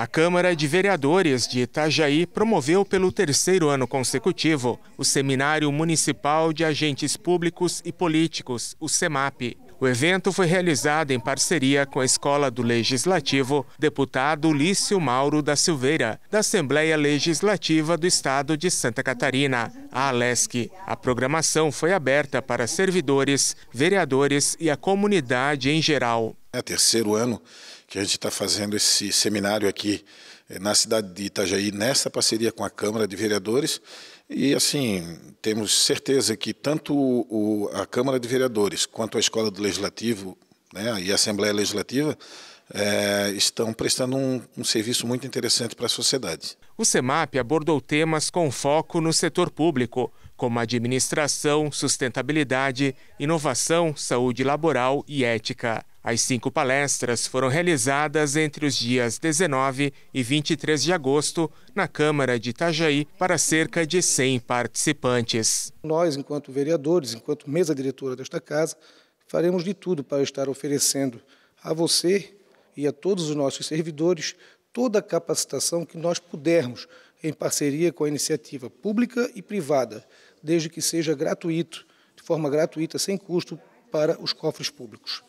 A Câmara de Vereadores de Itajaí promoveu pelo terceiro ano consecutivo o Seminário Municipal de Agentes Públicos e Políticos, o SEMAP. O evento foi realizado em parceria com a Escola do Legislativo, deputado Lício Mauro da Silveira, da Assembleia Legislativa do Estado de Santa Catarina. A Alesc, a programação foi aberta para servidores, vereadores e a comunidade em geral. É o terceiro ano que a gente está fazendo esse seminário aqui eh, na cidade de Itajaí, nessa parceria com a Câmara de Vereadores. E, assim, temos certeza que tanto o, a Câmara de Vereadores quanto a Escola do Legislativo né, e a Assembleia Legislativa é, estão prestando um, um serviço muito interessante para a sociedade. O CEMAP abordou temas com foco no setor público, como administração, sustentabilidade, inovação, saúde laboral e ética. As cinco palestras foram realizadas entre os dias 19 e 23 de agosto na Câmara de Itajaí para cerca de 100 participantes. Nós, enquanto vereadores, enquanto mesa diretora desta casa, faremos de tudo para estar oferecendo a você e a todos os nossos servidores toda a capacitação que nós pudermos, em parceria com a iniciativa pública e privada, desde que seja gratuito, de forma gratuita, sem custo, para os cofres públicos.